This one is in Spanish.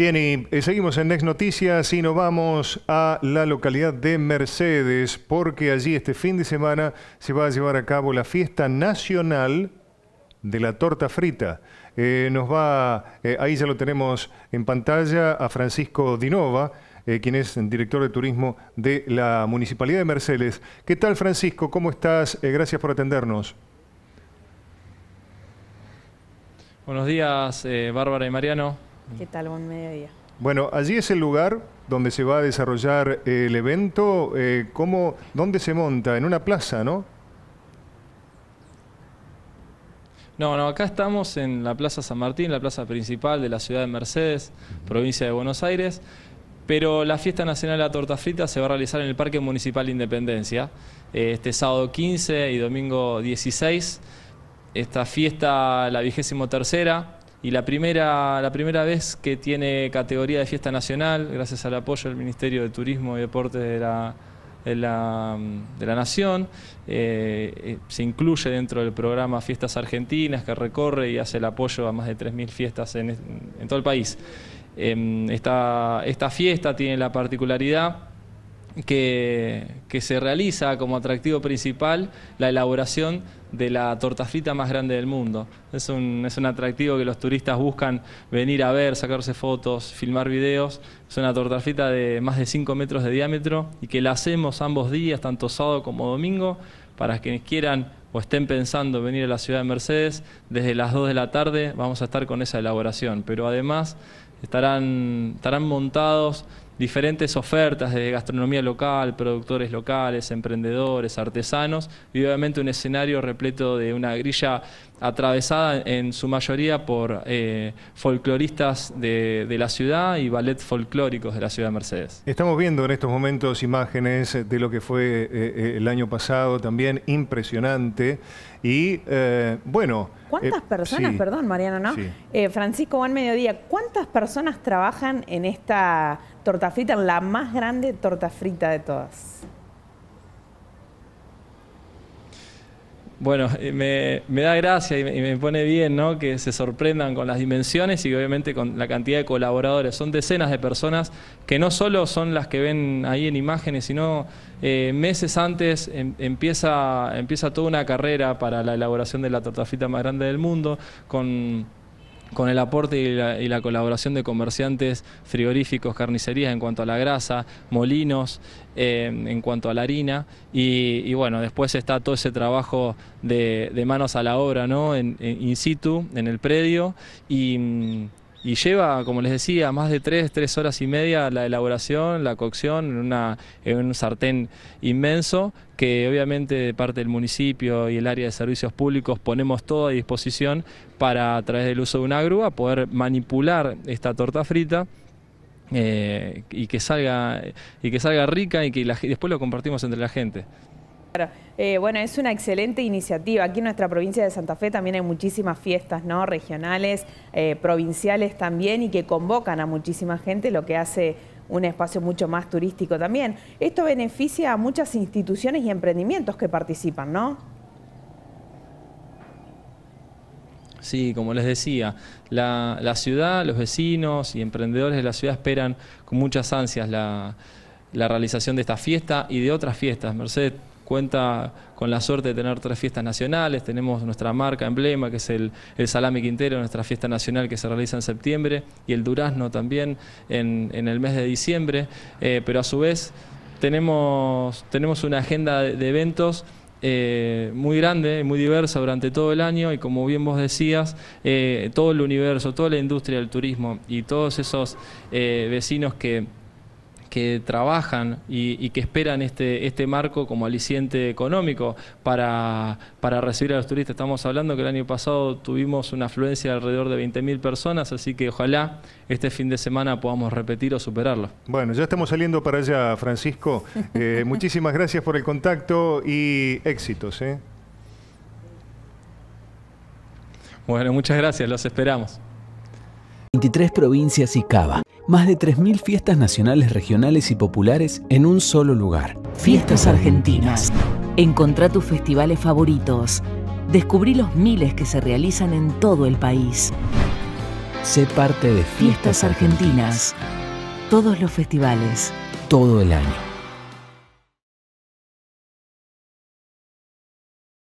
Bien, y eh, seguimos en Next Noticias y nos vamos a la localidad de Mercedes, porque allí este fin de semana se va a llevar a cabo la fiesta nacional de la torta frita. Eh, nos va, eh, ahí ya lo tenemos en pantalla, a Francisco Dinova, quien es director de turismo de la Municipalidad de Mercedes. ¿Qué tal, Francisco? ¿Cómo estás? gracias por atendernos. Buenos días, Bárbara y Mariano. ¿Qué tal? Buen mediodía. Bueno, allí es el lugar donde se va a desarrollar eh, el evento. Eh, ¿Dónde se monta? En una plaza, ¿no? No, no, acá estamos en la Plaza San Martín, la plaza principal de la ciudad de Mercedes, provincia de Buenos Aires, pero la fiesta nacional de la torta frita se va a realizar en el Parque Municipal Independencia, eh, este sábado 15 y domingo 16. Esta fiesta, la vigésimo tercera, y la primera, la primera vez que tiene categoría de fiesta nacional, gracias al apoyo del Ministerio de Turismo y Deportes de la, de la, Nación, eh, eh, se incluye dentro del programa Fiestas Argentinas, que recorre y hace el apoyo a más de 3.000 fiestas en, en, todo el país. Em, esta fiesta tiene la particularidad que, se realiza como atractivo principal la elaboración de la torta frita más grande del mundo. Es un, atractivo que los turistas buscan venir a ver, sacarse fotos, filmar videos. Es una torta frita de más de 5 metros de diámetro y que la hacemos ambos días, tanto sábado como domingo, para quienes quieran o estén pensando venir a la ciudad de Mercedes, desde las 2 de la tarde vamos a estar con esa elaboración. Pero además estarán, estarán montados diferentes ofertas de gastronomía local, productores locales, emprendedores, artesanos y obviamente un escenario repleto de una grilla atravesada en su mayoría por eh, folcloristas de, la ciudad y ballet folclóricos de la ciudad de Mercedes. Estamos viendo en estos momentos imágenes de lo que fue eh, eh, el año pasado, también impresionante. Y bueno... ¿Cuántas personas, perdón Mariano, ¿no? Francisco, buen mediodía, ¿cuántas personas trabajan en esta torta frita, la más grande torta frita de todas. Bueno, eh, me, da gracia y me, pone bien ¿no? que se sorprendan con las dimensiones y obviamente con la cantidad de colaboradores. Son decenas de personas que no solo son las que ven ahí en imágenes, sino eh, meses antes em, empieza, empieza toda una carrera para la elaboración de la torta frita más grande del mundo, con con el aporte y la, colaboración de comerciantes frigoríficos, carnicerías en cuanto a la grasa, molinos eh, en cuanto a la harina y, bueno, después está todo ese trabajo de, manos a la obra ¿no? En, in situ, en el predio y mm, y lleva, como les decía, más de tres, tres horas y media la elaboración, la cocción en, un sartén inmenso que obviamente de parte del municipio y el área de servicios públicos ponemos todo a disposición para a través del uso de una grúa poder manipular esta torta frita eh, y que salga y que salga rica y que después lo compartimos entre la gente. Eh, bueno, es una excelente iniciativa. Aquí en nuestra provincia de Santa Fe también hay muchísimas fiestas, ¿no? Regionales, eh, provinciales también, y que convocan a muchísima gente, lo que hace un espacio mucho más turístico también. Esto beneficia a muchas instituciones y emprendimientos que participan, ¿no? Sí, como les decía, la, ciudad, los vecinos y emprendedores de la ciudad esperan con muchas ansias la, la realización de esta fiesta y de otras fiestas. Mercedes cuenta con la suerte de tener tres fiestas nacionales, tenemos nuestra marca emblema que es el, el salame quintero, nuestra fiesta nacional que se realiza en septiembre y el durazno también en, el mes de diciembre, eh, pero a su vez tenemos, tenemos una agenda de, eventos eh, muy grande, muy diversa durante todo el año y como bien vos decías, eh, todo el universo, toda la industria del turismo y todos esos vecinos que que trabajan y, que esperan este, este marco como aliciente económico para, recibir a los turistas. Estamos hablando que el año pasado tuvimos una afluencia de alrededor de 20.000 personas, así que ojalá este fin de semana podamos repetir o superarlo. Bueno, ya estamos saliendo para allá, Francisco. Eh, muchísimas gracias por el contacto y éxitos. ¿eh? Bueno, muchas gracias, los esperamos. 23 provincias y Cava más de 3.000 fiestas nacionales, regionales y populares en un solo lugar. Fiestas Argentinas. Encontrá tus festivales favoritos. Descubrí los miles que se realizan en todo el país. Sé parte de Fiestas, Argentinas. Todos los festivales. Todo el año.